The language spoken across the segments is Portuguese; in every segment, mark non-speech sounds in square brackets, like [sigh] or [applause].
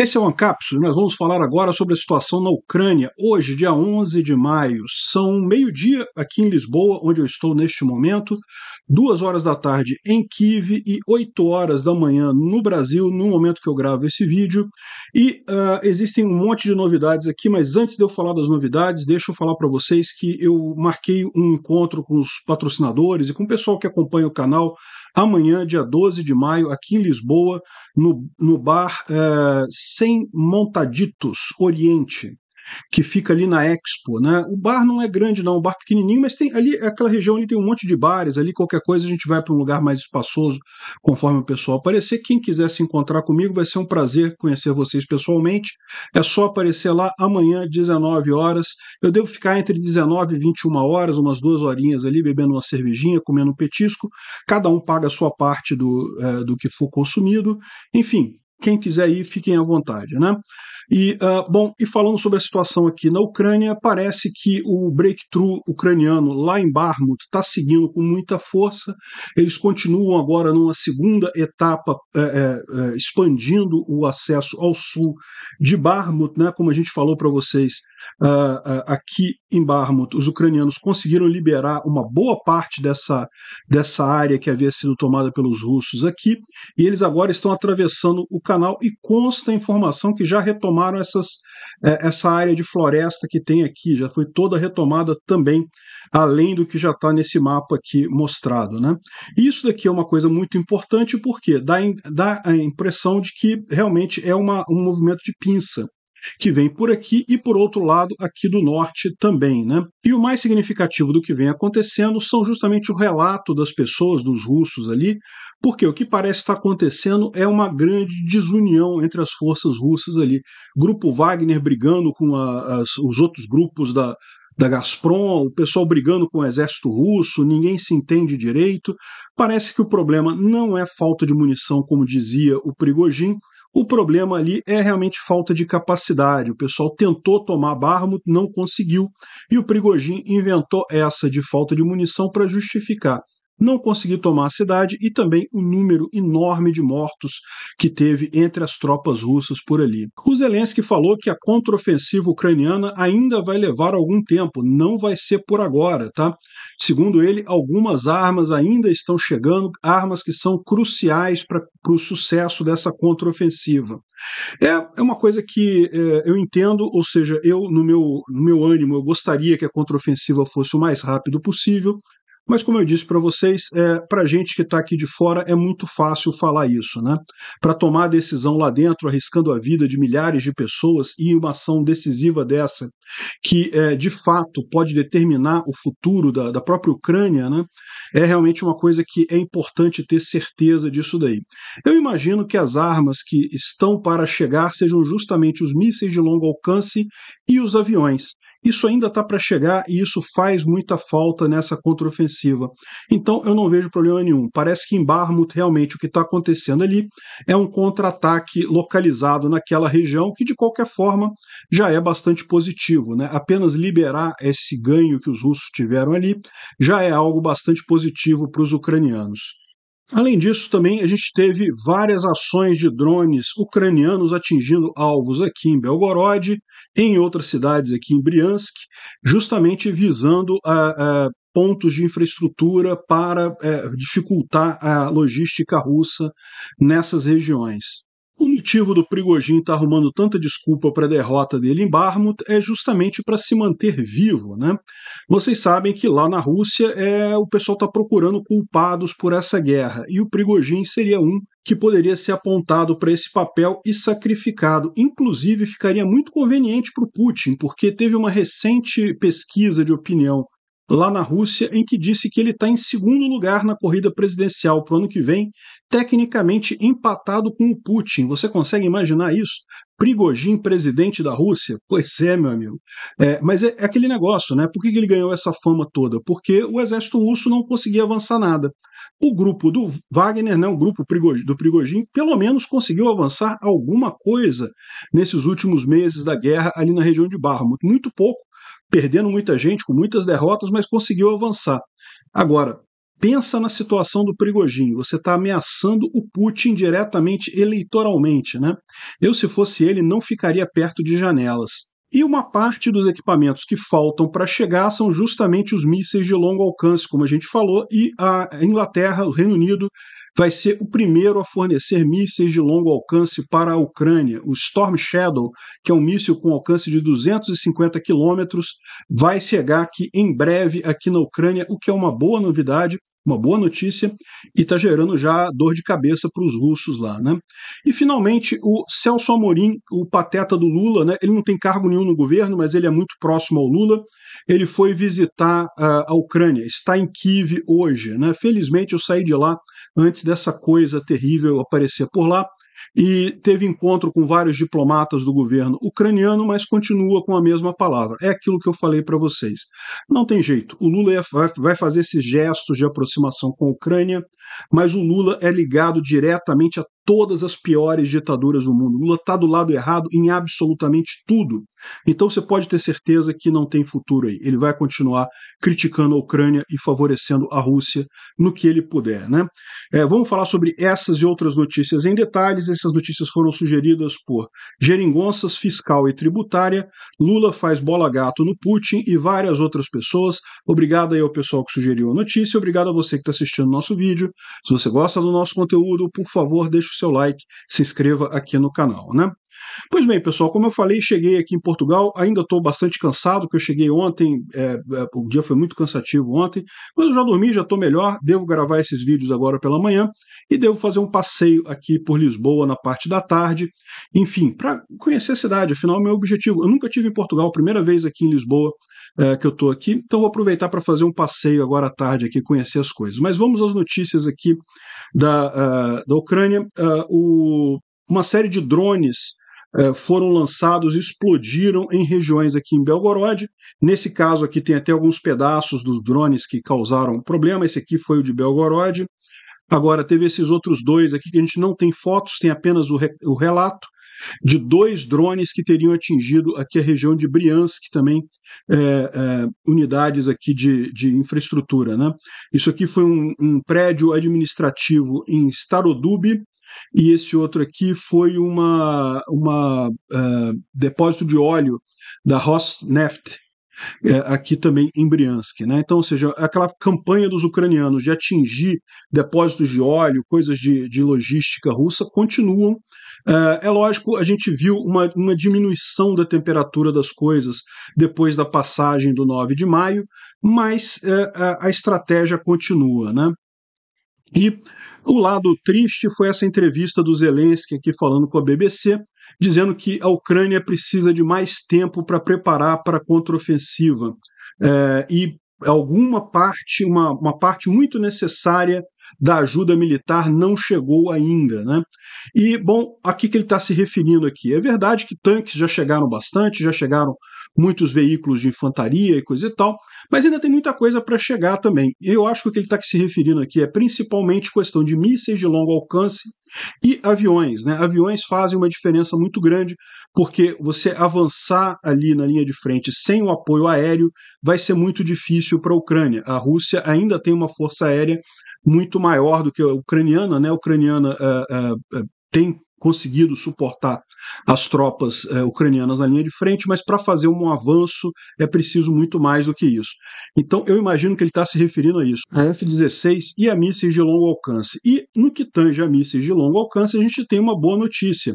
Esse é o Ancapso e nós vamos falar agora sobre a situação na Ucrânia. Hoje, dia 11 de maio, são meio-dia aqui em Lisboa, onde eu estou neste momento, duas horas da tarde em Kiev e 8 horas da manhã no Brasil, no momento que eu gravo esse vídeo. E uh, existem um monte de novidades aqui, mas antes de eu falar das novidades, deixa eu falar para vocês que eu marquei um encontro com os patrocinadores e com o pessoal que acompanha o canal amanhã, dia 12 de maio, aqui em Lisboa, no, no bar é, Sem Montaditos Oriente, que fica ali na Expo, né? O bar não é grande não, o bar pequenininho, mas tem ali aquela região ali tem um monte de bares, ali qualquer coisa a gente vai para um lugar mais espaçoso, conforme o pessoal aparecer. Quem quiser se encontrar comigo, vai ser um prazer conhecer vocês pessoalmente. É só aparecer lá amanhã 19 horas. Eu devo ficar entre 19 e 21 horas, umas duas horinhas ali bebendo uma cervejinha, comendo um petisco. Cada um paga a sua parte do, é, do que for consumido. Enfim, quem quiser ir, fiquem à vontade, né? E, uh, bom, e falando sobre a situação aqui na Ucrânia, parece que o breakthrough ucraniano lá em Barmut está seguindo com muita força. Eles continuam agora numa segunda etapa é, é, é expandindo o acesso ao sul de Barmut, né? Como a gente falou para vocês, Uh, uh, aqui em Barmut, os ucranianos conseguiram liberar uma boa parte dessa, dessa área que havia sido tomada pelos russos aqui, e eles agora estão atravessando o canal e consta a informação que já retomaram essas, é, essa área de floresta que tem aqui, já foi toda retomada também, além do que já está nesse mapa aqui mostrado. Né? E isso daqui é uma coisa muito importante porque dá, in, dá a impressão de que realmente é uma, um movimento de pinça que vem por aqui e por outro lado aqui do norte também, né? E o mais significativo do que vem acontecendo são justamente o relato das pessoas, dos russos ali, porque o que parece estar acontecendo é uma grande desunião entre as forças russas ali. Grupo Wagner brigando com a, as, os outros grupos da, da Gazprom, o pessoal brigando com o exército russo, ninguém se entende direito. Parece que o problema não é falta de munição, como dizia o Prigojin, o problema ali é realmente falta de capacidade. O pessoal tentou tomar Barmut, não conseguiu, e o Prigojin inventou essa de falta de munição para justificar não conseguir tomar a cidade e também o número enorme de mortos que teve entre as tropas russas por ali. O Zelensky falou que a contraofensiva ucraniana ainda vai levar algum tempo, não vai ser por agora, tá? Segundo ele, algumas armas ainda estão chegando, armas que são cruciais para o sucesso dessa contraofensiva. É, é uma coisa que é, eu entendo, ou seja, eu, no meu, no meu ânimo, eu gostaria que a contraofensiva fosse o mais rápido possível, mas, como eu disse para vocês, é, para a gente que está aqui de fora é muito fácil falar isso, né? Para tomar decisão lá dentro, arriscando a vida de milhares de pessoas e uma ação decisiva dessa, que é, de fato pode determinar o futuro da, da própria Ucrânia, né? É realmente uma coisa que é importante ter certeza disso daí. Eu imagino que as armas que estão para chegar sejam justamente os mísseis de longo alcance e os aviões. Isso ainda está para chegar e isso faz muita falta nessa contraofensiva. Então eu não vejo problema nenhum. Parece que em Barmut realmente o que está acontecendo ali é um contra-ataque localizado naquela região que de qualquer forma já é bastante positivo. Né? Apenas liberar esse ganho que os russos tiveram ali já é algo bastante positivo para os ucranianos. Além disso, também a gente teve várias ações de drones ucranianos atingindo alvos aqui em Belgorod, em outras cidades aqui em Briansk, justamente visando a, a pontos de infraestrutura para é, dificultar a logística russa nessas regiões motivo do Prigojin estar tá arrumando tanta desculpa para a derrota dele em Barmut é justamente para se manter vivo, né? Vocês sabem que lá na Rússia é o pessoal está procurando culpados por essa guerra e o Prigojin seria um que poderia ser apontado para esse papel e sacrificado. Inclusive, ficaria muito conveniente para o Putin, porque teve uma recente pesquisa de opinião lá na Rússia, em que disse que ele está em segundo lugar na corrida presidencial para o ano que vem, tecnicamente empatado com o Putin. Você consegue imaginar isso? Prigogine, presidente da Rússia? Pois é, meu amigo. É, mas é, é, aquele negócio, né? Por que ele ganhou essa fama toda? Porque o exército russo não conseguia avançar nada. O grupo do Wagner, né, o grupo do Prigogine, pelo menos conseguiu avançar alguma coisa nesses últimos meses da guerra ali na região de Barmut. Muito pouco, perdendo muita gente, com muitas derrotas, mas conseguiu avançar. Agora, Pensa na situação do Prigogine, você está ameaçando o Putin diretamente eleitoralmente, né? Eu, se fosse ele, não ficaria perto de janelas. E uma parte dos equipamentos que faltam para chegar são justamente os mísseis de longo alcance, como a gente falou, e a Inglaterra, o Reino Unido, vai ser o primeiro a fornecer mísseis de longo alcance para a Ucrânia. O Storm Shadow, que é um míssil com alcance de 250 quilômetros, vai chegar aqui em breve aqui na Ucrânia, o que é uma boa novidade, uma boa notícia e está gerando já dor de cabeça para os russos lá, né? E finalmente o Celso Amorim, o pateta do Lula, né? Ele não tem cargo nenhum no governo, mas ele é muito próximo ao Lula. Ele foi visitar uh, a Ucrânia, está em Kiev hoje, né? Felizmente eu saí de lá antes dessa coisa terrível aparecer por lá e teve encontro com vários diplomatas do governo ucraniano, mas continua com a mesma palavra. É aquilo que eu falei para vocês. Não tem jeito. O Lula é, vai fazer esses gestos de aproximação com a Ucrânia, mas o Lula é ligado diretamente a todas as piores ditaduras do mundo. Lula está do lado errado em absolutamente tudo. Então você pode ter certeza que não tem futuro aí. Ele vai continuar criticando a Ucrânia e favorecendo a Rússia no que ele puder. Né? É, vamos falar sobre essas e outras notícias em detalhes. Essas notícias foram sugeridas por geringonças fiscal e tributária, Lula faz bola gato no Putin e várias outras pessoas. Obrigado aí ao pessoal que sugeriu a notícia. Obrigado a você que está assistindo nosso vídeo. Se você gosta do nosso conteúdo, por favor, deixe o seu like, se inscreva aqui no canal, né? Pois bem, pessoal, como eu falei, cheguei aqui em Portugal, ainda estou bastante cansado, que eu cheguei ontem, é, é, o dia foi muito cansativo ontem, mas eu já dormi, já estou melhor, devo gravar esses vídeos agora pela manhã e devo fazer um passeio aqui por Lisboa na parte da tarde, enfim, para conhecer a cidade, afinal, meu objetivo, eu nunca tive em Portugal, primeira vez aqui em Lisboa, é, que eu estou aqui. Então vou aproveitar para fazer um passeio agora à tarde aqui, conhecer as coisas. Mas vamos às notícias aqui da, uh, da Ucrânia. Uh, o, uma série de drones é, foram lançados e explodiram em regiões aqui em Belgorod. Nesse caso aqui tem até alguns pedaços dos drones que causaram problema. Esse aqui foi o de Belgorod. Agora, teve esses outros dois aqui que a gente não tem fotos, tem apenas o, re, o relato de dois drones que teriam atingido aqui a região de Briansk, também é, é, unidades aqui de, de infraestrutura. Né? Isso aqui foi um, um prédio administrativo em Starodub, e esse outro aqui foi uma, uma uh, depósito de óleo da Rosneft, é, aqui também em Briansk. Né? Então, ou seja, aquela campanha dos ucranianos de atingir depósitos de óleo, coisas de, de logística russa, continuam. É, é, lógico, a gente viu uma, uma diminuição da temperatura das coisas depois da passagem do 9 de maio, mas é, a, a, estratégia continua. Né? E o lado triste foi essa entrevista do Zelensky aqui falando com a BBC, dizendo que a Ucrânia precisa de mais tempo para preparar para a contraofensiva. É, e alguma parte, uma, uma parte muito necessária da ajuda militar não chegou ainda. Né? E, bom, a que ele está se referindo aqui? É verdade que tanques já chegaram bastante, já chegaram muitos veículos de infantaria e coisa e tal, mas ainda tem muita coisa para chegar também. Eu acho que o que ele está se referindo aqui é principalmente questão de mísseis de longo alcance e aviões. Né? Aviões fazem uma diferença muito grande, porque você avançar ali na linha de frente sem o apoio aéreo vai ser muito difícil para a Ucrânia. A Rússia ainda tem uma força aérea muito maior do que a ucraniana, né? A ucraniana uh, uh, uh, tem conseguido suportar as tropas é, ucranianas na linha de frente, mas para fazer um avanço é preciso muito mais do que isso. Então eu imagino que ele está se referindo a isso, a F-16 e a mísseis de longo alcance. E no que tange a mísseis de longo alcance, a gente tem uma boa notícia.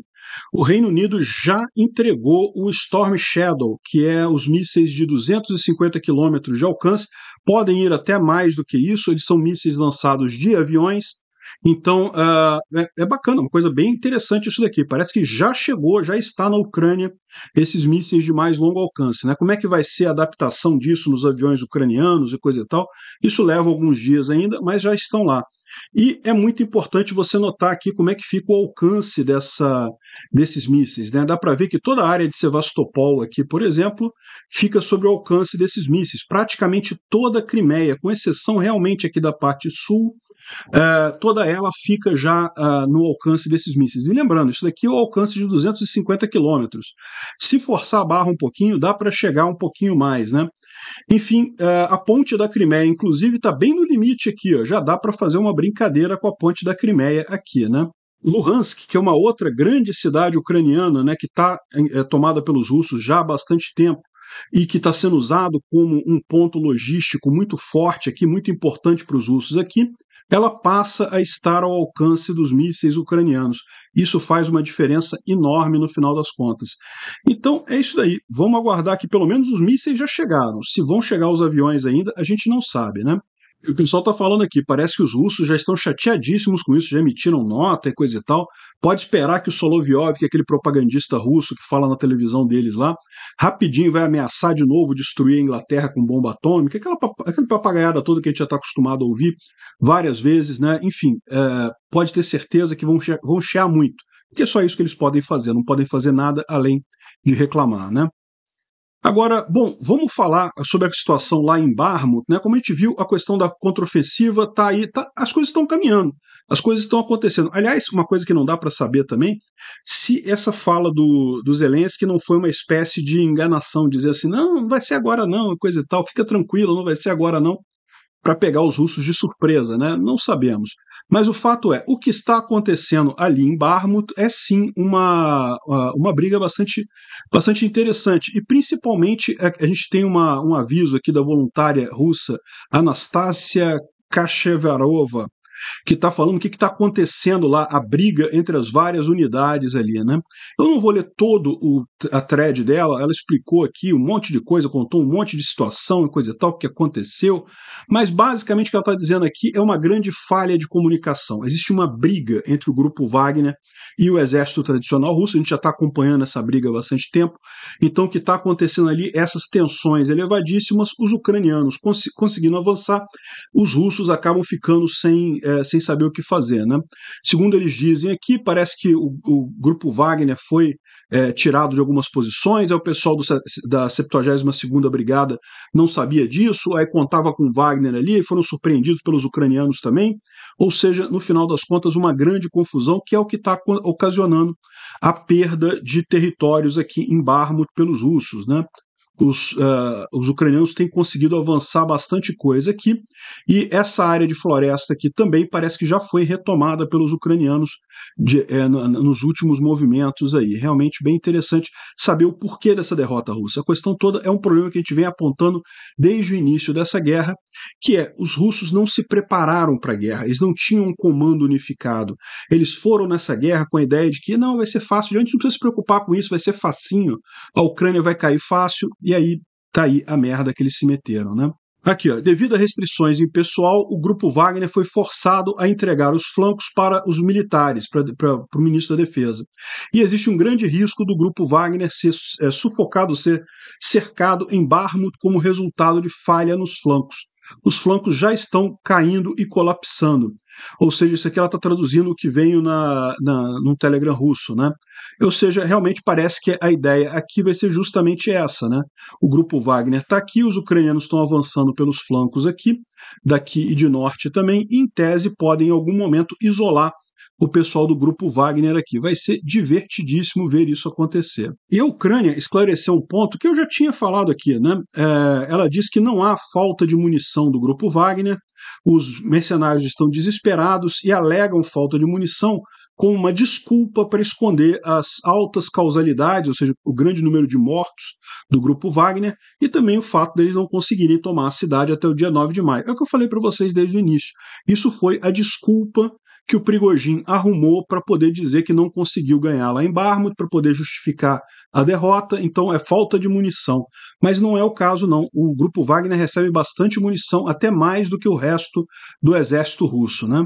O Reino Unido já entregou o Storm Shadow, que é os mísseis de 250 quilômetros de alcance, podem ir até mais do que isso, eles são mísseis lançados de aviões então, uh, é, é, bacana, uma coisa bem interessante isso daqui. Parece que já chegou, já está na Ucrânia esses mísseis de mais longo alcance. Né? Como é que vai ser a adaptação disso nos aviões ucranianos e coisa e tal? Isso leva alguns dias ainda, mas já estão lá. E é muito importante você notar aqui como é que fica o alcance dessa, desses mísseis. Né? Dá para ver que toda a área de Sevastopol aqui, por exemplo, fica sobre o alcance desses mísseis. Praticamente toda a Crimeia, com exceção realmente aqui da parte sul, eh, toda ela fica já uh, no alcance desses mísseis. E lembrando, isso daqui é o alcance de 250 quilômetros. Se forçar a barra um pouquinho, dá para chegar um pouquinho mais, né? Enfim, eh, a ponte da Crimeia, inclusive, está bem no limite aqui, ó, já dá para fazer uma brincadeira com a ponte da Crimeia aqui, né? Luhansk, que é uma outra grande cidade ucraniana, né, que está é, eh, tomada pelos russos já há bastante tempo, e que está sendo usado como um ponto logístico muito forte aqui, muito importante para os russos aqui, ela passa a estar ao alcance dos mísseis ucranianos. Isso faz uma diferença enorme no final das contas. Então é isso daí. Vamos aguardar que pelo menos os mísseis já chegaram. Se vão chegar os aviões ainda, a gente não sabe, né? o pessoal está falando aqui, parece que os russos já estão chateadíssimos com isso, já emitiram nota e coisa e tal. Pode esperar que o Soloviov, que é aquele propagandista russo que fala na televisão deles lá, rapidinho vai ameaçar de novo destruir a Inglaterra com bomba atômica, aquela, aquela papagaiada toda que a gente já está acostumado a ouvir várias vezes, né? Enfim, é, pode ter certeza que vão, vão chear muito, porque é só isso que eles podem fazer, não podem fazer nada além de reclamar, né? Agora, bom, vamos falar sobre a situação lá em Barmut, né? Como a gente viu, a questão da contraofensiva tá aí, tá, as coisas estão caminhando, as coisas estão acontecendo. Aliás, uma coisa que não dá para saber também, se essa fala do, do Zelensky não foi uma espécie de enganação, dizer assim, não, não vai ser agora não, coisa e tal, fica tranquilo, não vai ser agora não para pegar os russos de surpresa, né? Não sabemos. Mas o fato é, o que está acontecendo ali em Barmut é sim uma, uma briga bastante, bastante interessante. E principalmente é, a gente tem uma, um aviso aqui da voluntária russa Anastácia Kachevarova, que está falando o que está acontecendo lá, a briga entre as várias unidades ali, né? Eu não vou ler todo o, a thread dela, ela explicou aqui um monte de coisa, contou um monte de situação e coisa e tal que aconteceu, mas basicamente o que ela está dizendo aqui é uma grande falha de comunicação. Existe uma briga entre o grupo Wagner e o exército tradicional russo, a gente já está acompanhando essa briga há bastante tempo, então o que está acontecendo ali, essas tensões elevadíssimas, os ucranianos cons conseguindo avançar, os russos acabam ficando sem é, é, sem saber o que fazer. Né? Segundo eles dizem aqui, parece que o, o grupo Wagner foi é, tirado de algumas posições, É o pessoal do, da 72ª Brigada não sabia disso, aí contava com Wagner ali, foram surpreendidos pelos ucranianos também, ou seja, no final das contas, uma grande confusão, que é o que está ocasionando a perda de territórios aqui em Barmut pelos russos. Né? os, uh, os ucranianos têm conseguido avançar bastante coisa aqui, e essa área de floresta aqui também parece que já foi retomada pelos ucranianos de, é, nos últimos movimentos aí. Realmente bem interessante saber o porquê dessa derrota russa. A questão toda é um problema que a gente vem apontando desde o início dessa guerra, que é os russos não se prepararam para a guerra, eles não tinham um comando unificado. Eles foram nessa guerra com a ideia de que não, vai ser fácil, a gente não precisa se preocupar com isso, vai ser facinho, a Ucrânia vai cair fácil e aí tá aí a merda que eles se meteram, né? Aqui, ó, devido a restrições em pessoal, o grupo Wagner foi forçado a entregar os flancos para os militares, para o ministro da Defesa. E existe um grande risco do grupo Wagner ser é, sufocado, ser cercado em Barmut como resultado de falha nos flancos os flancos já estão caindo e colapsando. Ou seja, isso aqui ela está traduzindo o que veio na, na, Telegram russo, né? Ou seja, realmente parece que a ideia aqui vai ser justamente essa, né? O grupo Wagner está aqui, os ucranianos estão avançando pelos flancos aqui, daqui e de norte também, e em tese podem em algum momento isolar o pessoal do grupo Wagner aqui. Vai ser divertidíssimo ver isso acontecer. E a Ucrânia esclareceu um ponto que eu já tinha falado aqui, né? É, ela diz que não há falta de munição do grupo Wagner, os mercenários estão desesperados e alegam falta de munição como uma desculpa para esconder as altas causalidades, ou seja, o grande número de mortos do grupo Wagner e também o fato deles não conseguirem tomar a cidade até o dia 9 de maio. É o que eu falei para vocês desde o início. Isso foi a desculpa que o Prigojin arrumou para poder dizer que não conseguiu ganhar lá em Barmut, para poder justificar a derrota, então é falta de munição. Mas não é o caso, não. O grupo Wagner recebe bastante munição, até mais do que o resto do exército russo, né?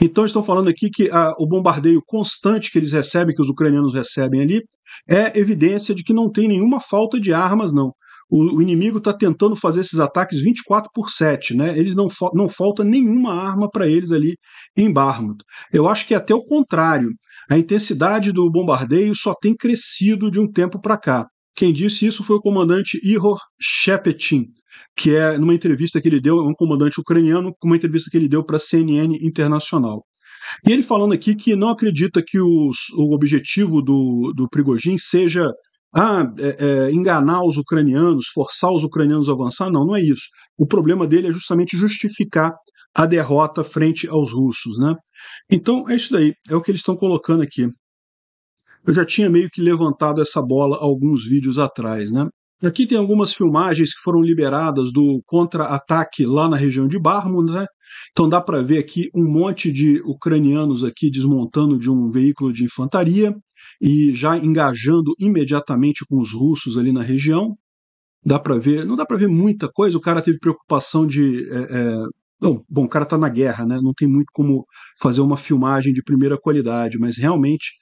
Então estão falando aqui que a, ah, o bombardeio constante que eles recebem, que os ucranianos recebem ali, é evidência de que não tem nenhuma falta de armas, não. O, o inimigo está tentando fazer esses ataques 24 por 7, né? Eles não, não falta nenhuma arma para eles ali em Barmut. Eu acho que é até o contrário. A intensidade do bombardeio só tem crescido de um tempo para cá. Quem disse isso foi o comandante Ihor Shepetin, que é numa entrevista que ele deu, um comandante ucraniano, uma entrevista que ele deu para a CNN Internacional. E ele falando aqui que não acredita que os, o objetivo do, do Prigogine seja ah, é, é, enganar os ucranianos, forçar os ucranianos a avançar. Não, não é isso. O problema dele é justamente justificar a derrota frente aos russos. Né? Então, é isso daí, é o que eles estão colocando aqui. Eu já tinha meio que levantado essa bola alguns vídeos atrás. Né? Aqui tem algumas filmagens que foram liberadas do contra-ataque lá na região de Barmund, né? Então dá para ver aqui um monte de ucranianos aqui desmontando de um veículo de infantaria e já engajando imediatamente com os russos ali na região. Dá para ver, não dá para ver muita coisa. O cara teve preocupação de é, é Bom, bom, o cara está na guerra, né? Não tem muito como fazer uma filmagem de primeira qualidade, mas realmente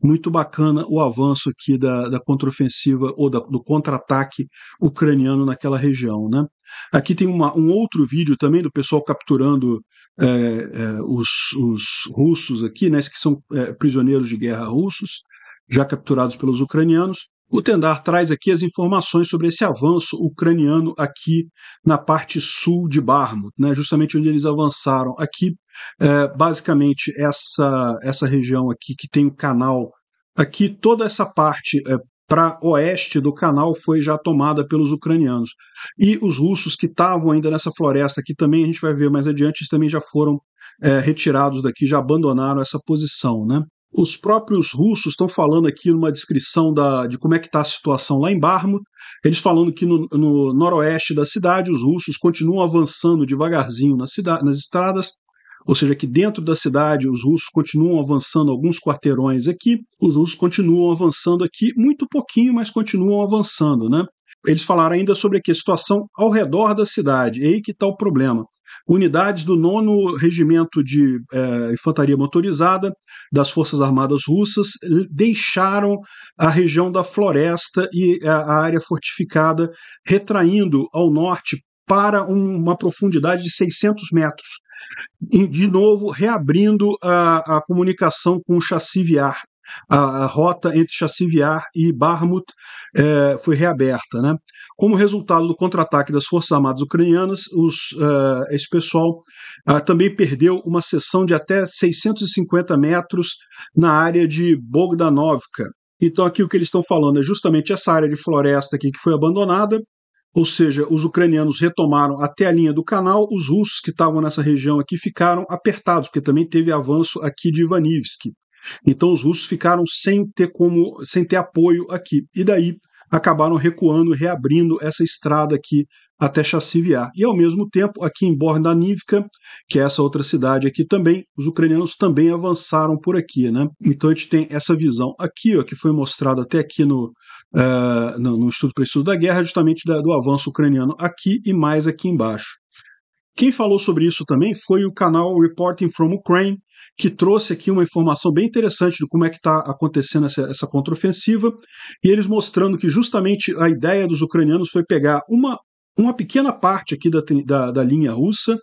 muito bacana o avanço aqui da, da contraofensiva ou da, do contra-ataque ucraniano naquela região, né? Aqui tem uma, um outro vídeo também do pessoal capturando é, é, os, os, russos aqui, né, que são é, prisioneiros de guerra russos, já capturados pelos ucranianos. O Tendar traz aqui as informações sobre esse avanço ucraniano aqui na parte sul de Barmut, né, justamente onde eles avançaram. Aqui, é, basicamente, essa, essa região aqui que tem o canal, aqui toda essa parte é, para oeste do canal foi já tomada pelos ucranianos. E os russos que estavam ainda nessa floresta, que também a gente vai ver mais adiante, eles também já foram é, retirados daqui, já abandonaram essa posição. Né? Os próprios russos estão falando aqui numa descrição da, de como é que está a situação lá em Barmo, eles falando que no, no, noroeste da cidade os russos continuam avançando devagarzinho cidade nas estradas, ou seja, que dentro da cidade os russos continuam avançando alguns quarteirões aqui, os russos continuam avançando aqui, muito pouquinho, mas continuam avançando, né? Eles falaram ainda sobre aqui a situação ao redor da cidade, e aí que está o problema. Unidades do 9 Regimento de eh, Infantaria Motorizada das Forças Armadas Russas deixaram a região da floresta e a, a área fortificada, retraindo ao norte para um, uma profundidade de 600 metros. E, de novo, reabrindo a, a comunicação com o chassi viar. A, a, rota entre Chassiviar e Barmut é, foi reaberta. Né? Como resultado do contra-ataque das Forças Armadas Ucranianas, os, uh, esse pessoal uh, também perdeu uma seção de até 650 metros na área de Bogdanovka. Então, aqui o que eles estão falando é justamente essa área de floresta aqui que foi abandonada, ou seja, os ucranianos retomaram até a linha do canal, os russos que estavam nessa região aqui ficaram apertados, porque também teve avanço aqui de Ivanivsk. Então os russos ficaram sem ter como, sem ter apoio aqui. E daí acabaram recuando, reabrindo essa estrada aqui até Chassiviar. E ao mesmo tempo, aqui em Bordanivka, que é essa outra cidade aqui também, os ucranianos também avançaram por aqui, né? Então a gente tem essa visão aqui, ó, que foi mostrada até aqui no, uh, ah, no, no, estudo para estudo da guerra, justamente da, do avanço ucraniano aqui e mais aqui embaixo. Quem falou sobre isso também foi o canal Reporting from Ukraine, que trouxe aqui uma informação bem interessante de como é que está acontecendo essa, essa contraofensiva, e eles mostrando que justamente a ideia dos ucranianos foi pegar uma, uma pequena parte aqui da, da, da linha russa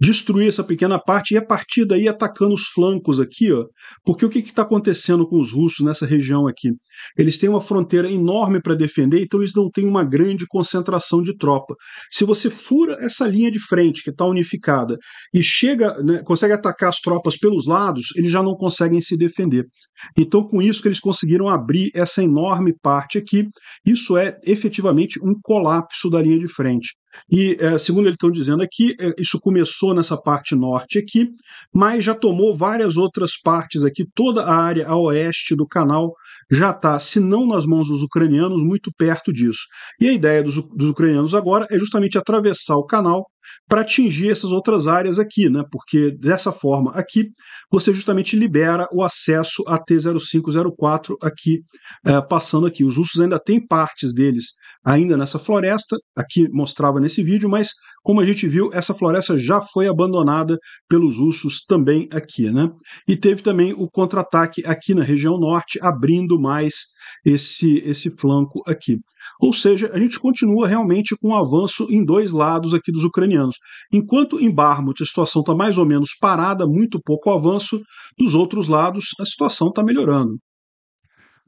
destruir essa pequena parte e a partir daí atacando os flancos aqui, ó. Porque o que está acontecendo com os russos nessa região aqui? Eles têm uma fronteira enorme para defender, então eles não têm uma grande concentração de tropa. Se você fura essa linha de frente que está unificada e chega, né, consegue atacar as tropas pelos lados, eles já não conseguem se defender. Então, com isso que eles conseguiram abrir essa enorme parte aqui, isso é efetivamente um colapso da linha de frente. E, é, segundo eles estão dizendo aqui, é, isso começou nessa parte norte aqui, mas já tomou várias outras partes aqui. Toda a área a oeste do canal já está, se não nas mãos dos ucranianos, muito perto disso. E a ideia dos, dos ucranianos agora é justamente atravessar o canal para atingir essas outras áreas aqui, né? Porque dessa forma aqui você justamente libera o acesso a T0504 aqui, é, passando aqui. Os russos ainda têm partes deles ainda nessa floresta, aqui mostrava nesse vídeo, mas como a gente viu, essa floresta já foi abandonada pelos russos também aqui, né? E teve também o contra-ataque aqui na região norte, abrindo mais esse, esse flanco aqui. Ou seja, a gente continua realmente com um avanço em dois lados aqui dos ucranianos. Enquanto em Barmut a situação está mais ou menos parada, muito pouco avanço, dos outros lados a situação está melhorando.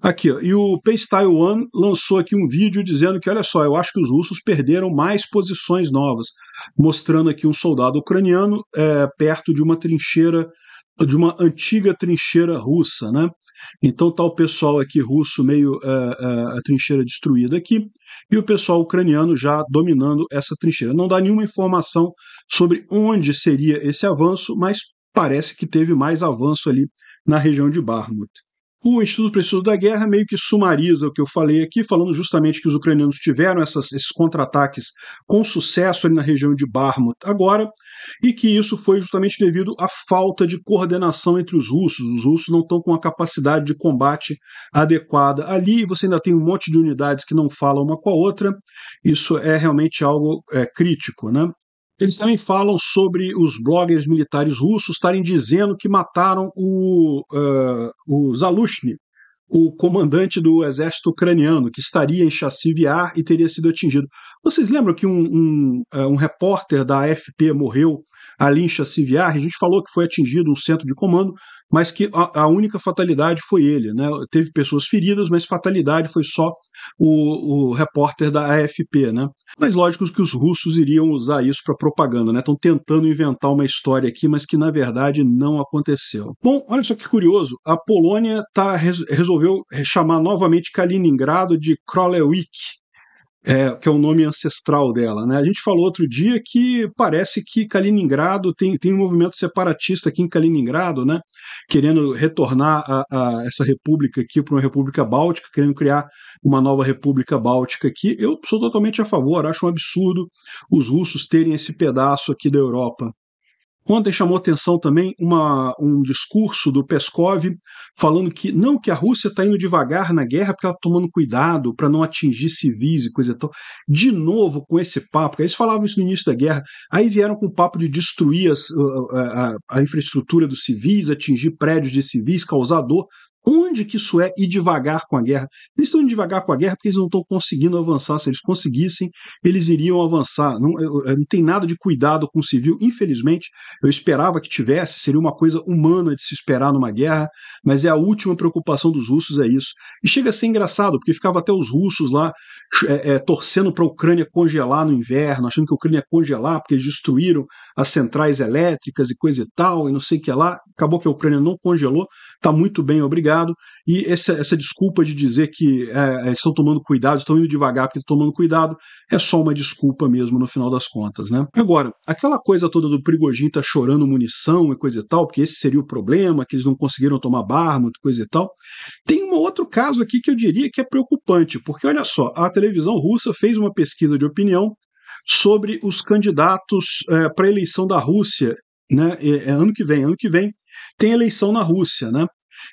Aqui, ó, e o Pace Taiwan lançou aqui um vídeo dizendo que, olha só, eu acho que os russos perderam mais posições novas, mostrando aqui um soldado ucraniano é, perto de uma trincheira, de uma antiga trincheira russa, né? Então está o pessoal aqui russo meio uh, uh, a trincheira destruída aqui e o pessoal ucraniano já dominando essa trincheira. Não dá nenhuma informação sobre onde seria esse avanço, mas parece que teve mais avanço ali na região de Barmut. O Instituto preciso da Guerra meio que sumariza o que eu falei aqui, falando justamente que os ucranianos tiveram essas, esses contra-ataques com sucesso ali na região de Barmut agora, e que isso foi justamente devido à falta de coordenação entre os russos. Os russos não estão com a capacidade de combate adequada ali, e você ainda tem um monte de unidades que não falam uma com a outra. Isso é realmente algo é, crítico, né? Eles também falam sobre os bloggers militares russos estarem dizendo que mataram o, uh, o Zalushny, o comandante do exército ucraniano, que estaria em chassi VR e teria sido atingido. Vocês lembram que um, um, eh, um repórter da AFP morreu ali em chassi VR? A gente falou que foi atingido um centro de comando, mas que a, a, única fatalidade foi ele. Né? Teve pessoas feridas, mas fatalidade foi só o, o repórter da AFP. Né? Mas lógico que os russos iriam usar isso para propaganda, né? Estão tentando inventar uma história aqui, mas que na verdade não aconteceu. Bom, olha só que curioso, a Polônia tá, resolveu chamar novamente Kaliningrado de Krolewik, é, que é o nome ancestral dela. Né? A gente falou outro dia que parece que Kaliningrado tem, tem um movimento separatista aqui em Kaliningrado, né? querendo retornar a, a essa república aqui para uma república báltica, querendo criar uma nova república báltica aqui. Eu sou totalmente a favor, acho um absurdo os russos terem esse pedaço aqui da Europa Ontem chamou atenção também uma, um discurso do Peskov falando que não, que a Rússia está indo devagar na guerra porque ela está tomando cuidado para não atingir civis e coisa e tal. De novo com esse papo, porque eles falavam isso no início da guerra, aí vieram com o papo de destruir as, a, a, a infraestrutura dos civis, atingir prédios de civis, causar dor. Onde que isso é ir devagar com a guerra? Eles estão devagar com a guerra porque eles não estão conseguindo avançar. Se eles conseguissem, eles iriam avançar. Não, não tem nada de cuidado com o civil, infelizmente. Eu esperava que tivesse, seria uma coisa humana de se esperar numa guerra, mas é a última preocupação dos russos, é isso. E chega a ser engraçado, porque ficava até os russos lá é, é, torcendo para a Ucrânia congelar no inverno, achando que a Ucrânia ia congelar porque eles destruíram as centrais elétricas e coisa e tal, e não sei o que lá. Acabou que a Ucrânia não congelou, está muito bem, obrigado cuidado, e essa, essa desculpa de dizer que é, é, estão tomando cuidado, estão indo devagar porque estão tomando cuidado, é só uma desculpa mesmo no final das contas. Né? Agora, aquela coisa toda do Prigogine tá chorando munição e coisa e tal, porque esse seria o problema, que eles não conseguiram tomar barra, muita coisa e tal. Tem um outro caso aqui que eu diria que é preocupante, porque olha só, a televisão russa fez uma pesquisa de opinião sobre os candidatos é, para a eleição da Rússia, né? É, é, ano que vem, ano que vem tem eleição na Rússia, né?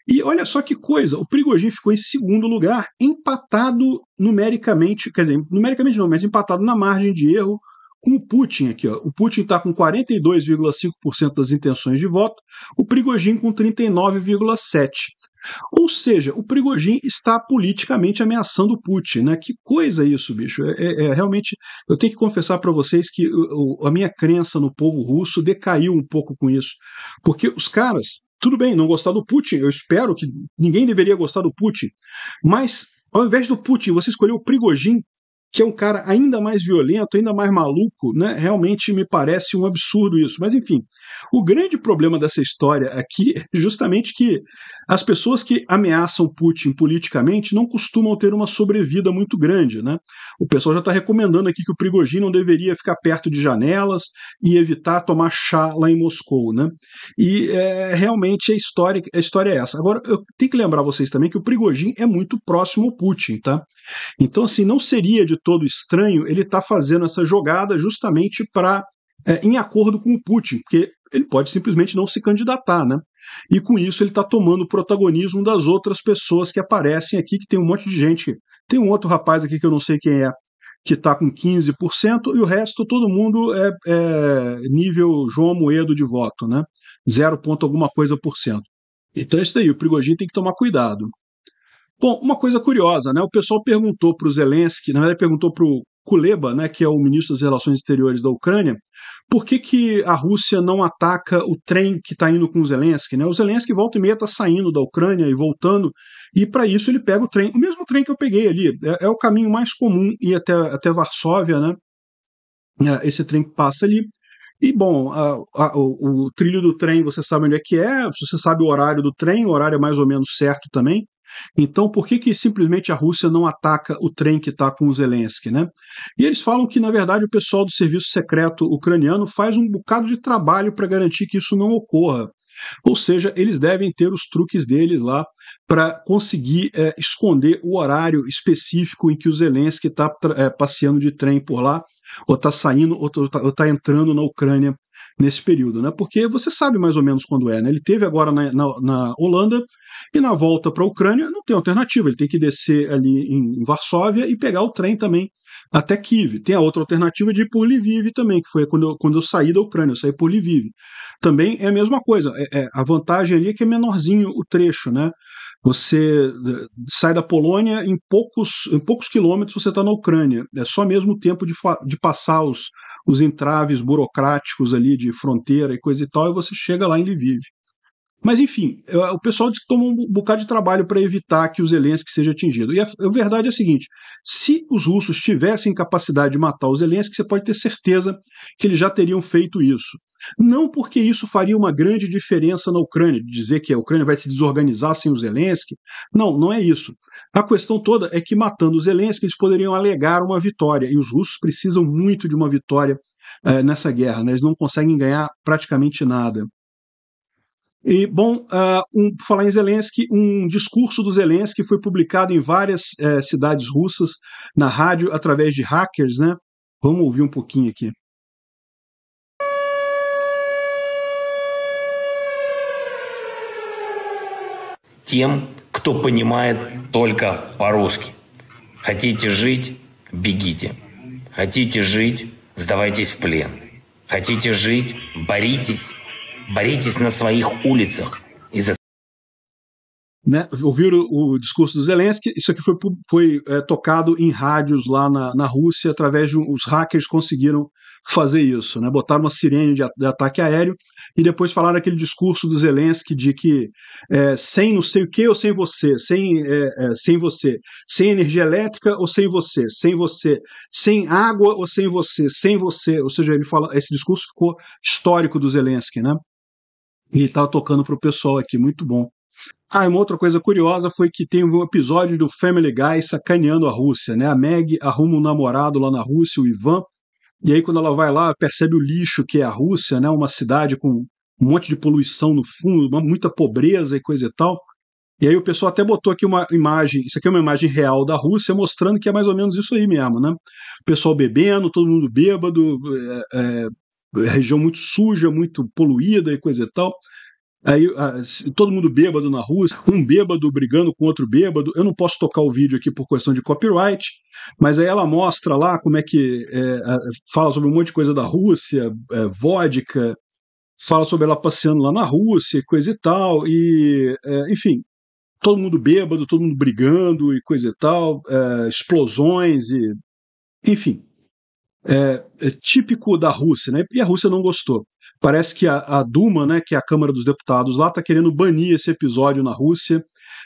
E olha só que coisa, o Prigogine ficou em segundo lugar, empatado numericamente, quer dizer, numericamente não, mas empatado na margem de erro com o Putin aqui. Ó. O Putin está com 42,5% das intenções de voto, o Prigogine com 39,7%. Ou seja, o Prigogine está politicamente ameaçando o Putin, né? Que coisa isso, bicho? É, é, é realmente, eu tenho que confessar para vocês que o, a minha crença no povo russo decaiu um pouco com isso, porque os caras tudo bem, não gostar do Putin, eu espero que ninguém deveria gostar do Putin, mas ao invés do Putin, você escolheu o Prigojin, que é um cara ainda mais violento, ainda mais maluco, né? Realmente me parece um absurdo isso. Mas enfim, o grande problema dessa história aqui [laughs] é justamente que as pessoas que ameaçam Putin politicamente não costumam ter uma sobrevida muito grande, né? O pessoal já está recomendando aqui que o Prigogine não deveria ficar perto de janelas e evitar tomar chá lá em Moscou, né? E é, realmente a história, a história é essa. Agora, eu tenho que lembrar vocês também que o Prigogine é muito próximo ao Putin, tá? Então, assim, não seria de todo estranho, ele está fazendo essa jogada justamente para é, em acordo com o Putin, porque ele pode simplesmente não se candidatar, né? E com isso ele está tomando o protagonismo das outras pessoas que aparecem aqui, que tem um monte de gente. Tem um outro rapaz aqui que eu não sei quem é, que está com 15%, e o resto todo mundo é, é nível João Moedo de voto, né? Zero ponto alguma coisa por cento. Então é isso daí, o Prigogine tem que tomar cuidado. Bom, uma coisa curiosa, né? O pessoal perguntou para o Zelensky, na verdade perguntou para o Kuleba, né, que é o ministro das Relações Exteriores da Ucrânia, por que, que a Rússia não ataca o trem que está indo com o Zelensky? Né? O Zelensky volta e meia está saindo da Ucrânia e voltando, e para isso ele pega o trem, o mesmo trem que eu peguei ali, é, é o caminho mais comum ir até, até Varsóvia, né? É, esse trem que passa ali. E bom, a, a, o, o, trilho do trem você sabe onde é que é, você sabe o horário do trem, o horário é mais ou menos certo também. Então, por que, que simplesmente a Rússia não ataca o trem que está com o Zelensky? Né? E eles falam que, na verdade, o pessoal do serviço secreto ucraniano faz um bocado de trabalho para garantir que isso não ocorra. Ou seja, eles devem ter os truques deles lá para conseguir é, esconder o horário específico em que o Zelensky está é, passeando de trem por lá, ou está saindo, ou está tá entrando na Ucrânia nesse período, né? Porque você sabe mais ou menos quando é, né? Ele teve agora na, na, na Holanda e na volta para a Ucrânia não tem alternativa, ele tem que descer ali em Varsóvia e pegar o trem também até Kiev. Tem a outra alternativa de ir por Lviv também, que foi quando eu, quando eu saí da Ucrânia, eu saí por Lviv. Também é a mesma coisa, é, é a vantagem ali é que é menorzinho o trecho, né? Você eh, sai da Polônia, em poucos, em poucos quilômetros você está na Ucrânia. É só mesmo o tempo de, de passar os, os entraves burocráticos ali de fronteira e coisa e tal, e você chega lá em Lviv. Mas, enfim, o pessoal diz que toma um bocado de trabalho para evitar que o Zelensky seja atingido. E a, verdade é a seguinte: se os russos tivessem capacidade de matar o Zelensky, você pode ter certeza que eles já teriam feito isso. Não porque isso faria uma grande diferença na Ucrânia, dizer que a Ucrânia vai se desorganizar sem o Zelensky. Não, não é isso. A questão toda é que matando o Zelensky eles poderiam alegar uma vitória, e os russos precisam muito de uma vitória eh, nessa guerra, né? eles não conseguem ganhar praticamente nada. E, bom, uh, um, por falar em Zelensky, um discurso do Zelensky foi publicado em várias eh, cidades russas, na rádio, através de hackers, né? Vamos ouvir um pouquinho aqui. Тем, кто понимает только по-русски. Хотите жить – бегите. Хотите жить – сдавайтесь в плен. Хотите жить – боритесь. Боритесь на своих улицах. Né, ouviram o, discurso do Zelensky, isso aqui foi, foi é, tocado em rádios lá na, na Rússia, através de os hackers conseguiram fazer isso, né, botaram uma sirene de, de ataque aéreo e depois falaram aquele discurso do Zelensky de que é, sem não sei o que ou sem você, sem, é, é, sem você, sem energia elétrica ou sem você, sem você, sem água ou sem você, sem você, ou seja, ele fala, esse discurso ficou histórico do Zelensky, né, e tava tá tocando pro pessoal aqui, muito bom. Ah, uma outra coisa curiosa foi que tem um episódio do Family Guy sacaneando a Rússia, né? A Meg arruma um namorado lá na Rússia, o Ivan, e aí quando ela vai lá, percebe o lixo que é a Rússia, né? Uma cidade com um monte de poluição no fundo, muita pobreza e coisa e tal. E aí o pessoal até botou aqui uma imagem, isso aqui é uma imagem real da Rússia, mostrando que é mais ou menos isso aí mesmo, né? O pessoal bebendo, todo mundo bêbado, é, é região muito suja, muito poluída e coisa e tal. Aí todo mundo bêbado na rua, um bêbado brigando com outro bêbado. Eu não posso tocar o vídeo aqui por questão de copyright, mas aí ela mostra lá como é que é, fala sobre um monte de coisa da Rússia, é, vodka, fala sobre ela passeando lá na Rússia, coisa e tal, e é, enfim, todo mundo bêbado, todo mundo brigando e coisa e tal, é, explosões e enfim, é, é típico da Rússia, né? E a Rússia não gostou. Parece que a, a, Duma, né, que é a Câmara dos Deputados lá, está querendo banir esse episódio na Rússia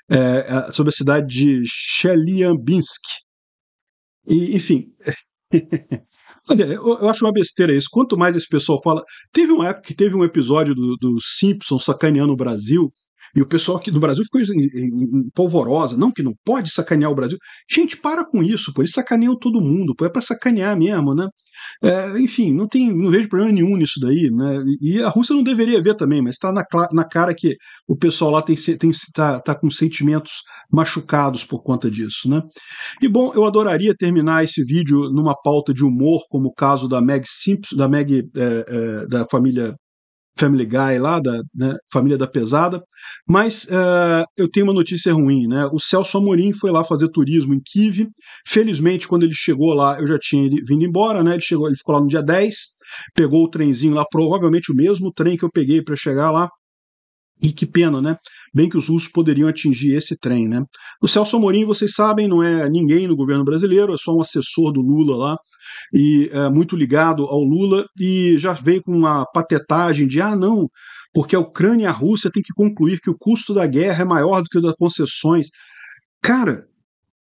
é, é, sobre a cidade de Chelyabinsk. E, enfim. [laughs] Olha, eu, eu, acho uma besteira isso. Quanto mais esse pessoal fala. Teve uma época que teve um episódio do, do Simpson sacaneando o Brasil, e o pessoal aqui do Brasil ficou assim, em, em, em polvorosa, não, que não pode sacanear o Brasil. Gente, para com isso, pô, eles sacaneiam todo mundo, pô, é para sacanear mesmo, né? É, enfim, não, tem, não vejo problema nenhum nisso daí, né? E a Rússia não deveria ver também, mas está na, na cara que o pessoal lá tem, tem tá, tá com sentimentos machucados por conta disso, né? E bom, eu adoraria terminar esse vídeo numa pauta de humor, como o caso da Meg Simpson, da Meg, é, é, da família Family Guy lá, da né, Família da Pesada. Mas uh, eu tenho uma notícia ruim, né? O Celso Amorim foi lá fazer turismo em Kiev. Felizmente, quando ele chegou lá, eu já tinha ele vindo embora, né? Ele, chegou, ele ficou lá no dia 10, pegou o trenzinho lá, provavelmente o mesmo trem que eu peguei para chegar lá. E que pena, né? Bem que os russos poderiam atingir esse trem, né? O Celso Amorim, vocês sabem, não é ninguém no governo brasileiro, é só um assessor do Lula lá, e é, muito ligado ao Lula, e já veio com uma patetagem de: ah, não, porque a Ucrânia e a Rússia têm que concluir que o custo da guerra é maior do que o das concessões. Cara,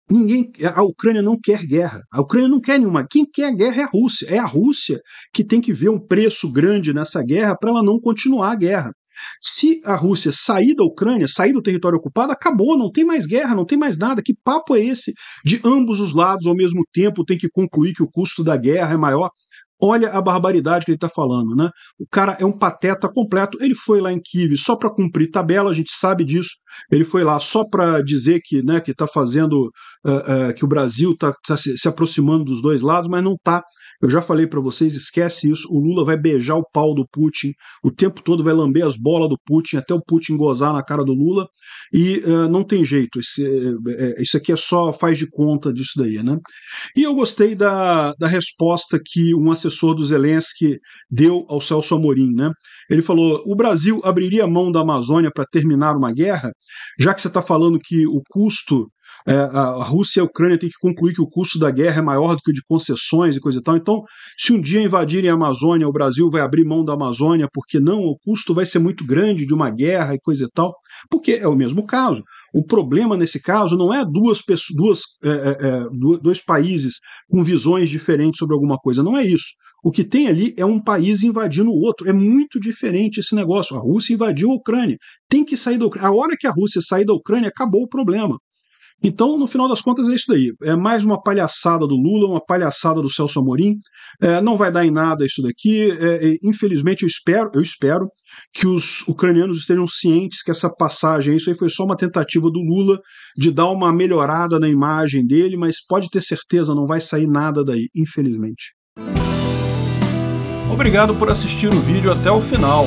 Ninguém, a Ucrânia não quer guerra. A Ucrânia não quer nenhuma. Quem quer guerra é a Rússia. É a Rússia que tem que ver um preço grande nessa guerra para ela não continuar a guerra. Se a Rússia sair da Ucrânia, sair do território ocupado, acabou, não tem mais guerra, não tem mais nada. Que papo é esse de ambos os lados ao mesmo tempo tem que concluir que o custo da guerra é maior? Olha a barbaridade que ele está falando, né? O cara é um pateta completo. Ele foi lá em Kiev só para cumprir tabela, a gente sabe disso. Ele foi lá só para dizer que, né, que está fazendo, uh, uh, que o Brasil está tá se, se, aproximando dos dois lados, mas não tá. Eu já falei para vocês, esquece isso. O Lula vai beijar o pau do Putin o tempo todo, vai lamber as bolas do Putin até o Putin gozar na cara do Lula. E uh, não tem jeito. Esse, isso aqui é só faz de conta disso daí, né? E eu gostei da, da resposta que um assessor assessor do Zelensky deu ao Celso Amorim. Né? Ele falou: o Brasil abriria mão da Amazônia para terminar uma guerra, já que você está falando que o custo é, a Rússia e a Ucrânia têm que concluir que o custo da guerra é maior do que o de concessões e coisa e tal. Então, se um dia invadirem a Amazônia, o Brasil vai abrir mão da Amazônia, porque não, o custo vai ser muito grande de uma guerra e coisa e tal. Porque é o mesmo caso. O problema nesse caso não é duas pessoas, duas, é, é, é dois países com visões diferentes sobre alguma coisa, não é isso. O que tem ali é um país invadindo o outro. É muito diferente esse negócio. A Rússia invadiu a Ucrânia. Tem que sair da Ucrânia. A hora que a Rússia sair da Ucrânia, acabou o problema. Então, no final das contas, é isso daí. É mais uma palhaçada do Lula, uma palhaçada do Celso Amorim. É, não vai dar em nada isso daqui. É, é, infelizmente, eu espero, eu espero que os ucranianos estejam cientes que essa passagem, isso aí foi só uma tentativa do Lula de dar uma melhorada na imagem dele, mas pode ter certeza, não vai sair nada daí, infelizmente. Obrigado por assistir o vídeo até o final.